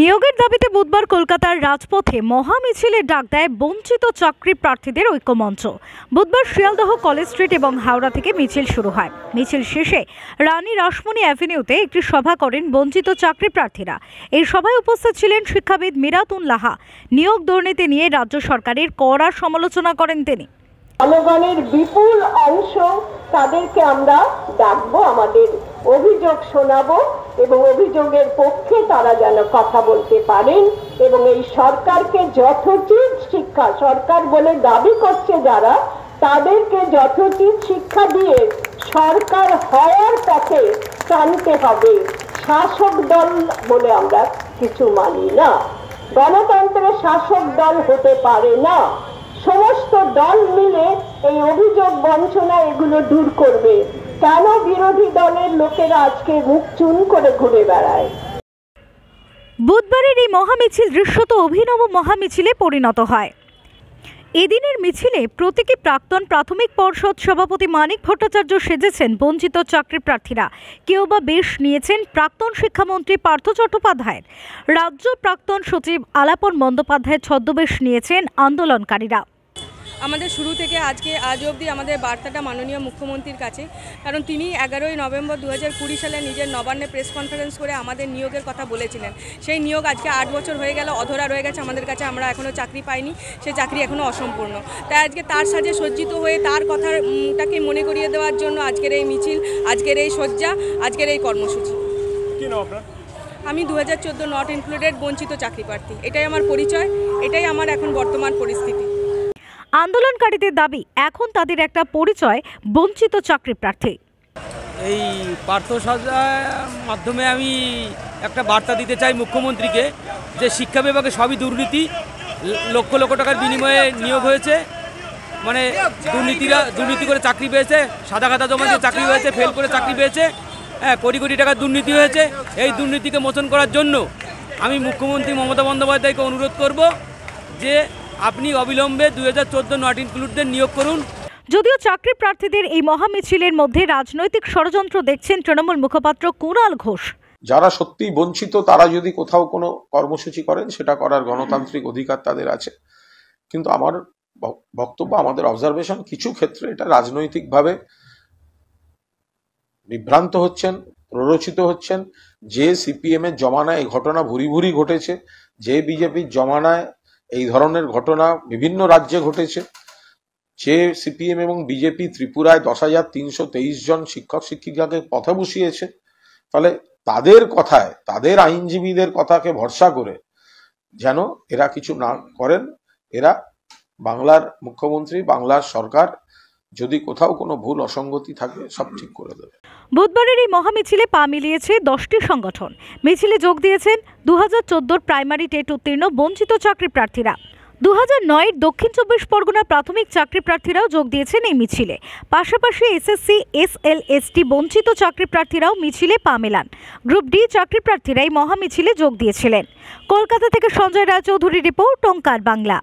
নিয়োগের দাবিতে বুধবার কলকাতার রাজপথে মহামিছিলের ডাক দেয় বঞ্চিত চাকরি প্রার্থীদের ঐক্যমঞ্চ বুধবার শিয়ালদহ কলেজ স্ট্রিট এবং হাওড়া থেকে মিছিল শুরু হয় মিছিল শেষে রানী রাসমণি অ্যাভিনিউতে একটি সভা করেন বঞ্চিত চাকরি প্রার্থীরা এই সভায় উপস্থিত ছিলেন শিক্ষাবিদ মিরাতুন লাহা নিয়োগ দুর্নীতি নিয়ে রাজ্য সরকারের কড়া সমালোচনা করেন তিনি বিপুল অংশ তাদেরকে আমরা ডাকবো আমাদের অভিযোগ শোনাব এবং অভিযোগের পক্ষে তারা যেন কথা বলতে পারেন এবং এই সরকারকে যথোচিত শিক্ষা সরকার বলে দাবি করছে যারা তাদেরকে যথোচিত শিক্ষা দিয়ে সরকার হওয়ার পথে টানতে হবে শাসক দল বলে আমরা কিছু মানি না গণতন্ত্রের শাসক দল হতে পারে না সমস্ত দল মিলে এই অভিযোগ বঞ্চনা এগুলো দূর করবে কেন বিরোধী দলের লোকেরা আজকে মুখ চুন করে ঘুরে বেড়ায় বুধবারের এই মহামিছিল দৃশ্যত অভিনব মহামিছিলে পরিণত হয় এদিনের মিছিলে প্রতীকে প্রাক্তন প্রাথমিক পর্ষদ সভাপতি মানিক ভট্টাচার্য সেজেছেন বঞ্চিত চাকরি প্রার্থীরা কেউ বা বেশ নিয়েছেন প্রাক্তন শিক্ষামন্ত্রী পার্থ চট্টোপাধ্যায়ের রাজ্য প্রাক্তন সচিব আলাপন বন্দ্যোপাধ্যায়ের ছদ্মবেশ নিয়েছেন আন্দোলনকারীরা আমাদের শুরু থেকে আজকে আজ অবধি আমাদের বার্তাটা মাননীয় মুখ্যমন্ত্রীর কাছে কারণ তিনি এগারোই নভেম্বর দু সালে নিজের নবান্নে প্রেস কনফারেন্স করে আমাদের নিয়োগের কথা বলেছিলেন সেই নিয়োগ আজকে আট বছর হয়ে গেল অধরা রয়ে গেছে আমাদের কাছে আমরা এখনও চাকরি পাইনি সেই চাকরি এখনও অসম্পূর্ণ তাই আজকে তার সাজে সজ্জিত হয়ে তার কথাটাকে মনে করিয়ে দেওয়ার জন্য আজকের এই মিছিল আজকের এই শয্যা আজকের এই কর্মসূচি আমি দু হাজার নট ইনক্লুডেড বঞ্চিত চাকরি প্রার্থী এটাই আমার পরিচয় এটাই আমার এখন বর্তমান পরিস্থিতি আন্দোলনকারীদের দাবি এখন তাদের একটা পরিচয় বঞ্চিত চাকরি প্রার্থী এই পার্থ সাজার মাধ্যমে আমি একটা বার্তা দিতে চাই মুখ্যমন্ত্রীকে যে শিক্ষা বিভাগে সবই দুর্নীতি লক্ষ লক্ষ টাকার বিনিময়ে নিয়োগ হয়েছে মানে দুর্নীতিরা দুর্নীতি করে চাকরি পেয়েছে সাদা কাদা জমা চাকরি হয়েছে ফেল করে চাকরি পেয়েছে হ্যাঁ কোটি কোটি টাকার দুর্নীতি হয়েছে এই দুর্নীতিকে মোচন করার জন্য আমি মুখ্যমন্ত্রী মমতা বন্দ্যোপাধ্যায়কে অনুরোধ করব যে আপনি অবিলম্বে দুই হাজার চোদ্দো নট ইনক্লুডদের নিয়োগ করুন যদিও চাকরি প্রার্থীদের এই মহামিছিলের মধ্যে রাজনৈতিক ষড়যন্ত্র দেখছেন তৃণমূল মুখপাত্র কুণাল ঘোষ যারা সত্যিই বঞ্চিত তারা যদি কোথাও কোনো কর্মসূচি করেন সেটা করার গণতান্ত্রিক অধিকার তাদের আছে কিন্তু আমার বক্তব্য আমাদের অবজারভেশন কিছু ক্ষেত্রে এটা রাজনৈতিকভাবে বিভ্রান্ত হচ্ছেন প্ররোচিত হচ্ছেন যে সিপিএম এর জমানায় এই ঘটনা ভুরি ভুরি ঘটেছে যে বিজেপির জমানায় এই ধরনের ঘটনা বিভিন্ন রাজ্যে ঘটেছে যে সিপিএম এবং বিজেপি ত্রিপুরায় দশ হাজার তিনশো তেইশ জন শিক্ষক শিক্ষিকাকে পথে বসিয়েছে ফলে তাদের কথায় তাদের আইনজীবীদের কথাকে ভরসা করে যেন এরা কিছু না করেন এরা বাংলার মুখ্যমন্ত্রী বাংলার সরকার যদি কোথাও কোনো ভুল অসঙ্গতি থাকে সব ঠিক করে দেবে বুধবারের এই মহামিছিলে পা মিলিয়েছে দশটি সংগঠন মিছিলে যোগ দিয়েছেন দু হাজার প্রাইমারি টেট উত্তীর্ণ বঞ্চিত চাকরি প্রার্থীরা দু নয়ের দক্ষিণ চব্বিশ পরগনার প্রাথমিক চাকরি প্রার্থীরাও যোগ দিয়েছেন এই মিছিলে পাশাপাশি এসএসসি এসএলএসটি বঞ্চিত চাকরি প্রার্থীরাও মিছিলে পা মেলান গ্রুপ ডি চাকরি প্রার্থীরা এই মহামিছিলে যোগ দিয়েছিলেন কলকাতা থেকে সঞ্জয় রায়চৌধুরী রিপোর্ট টঙ্কার বাংলা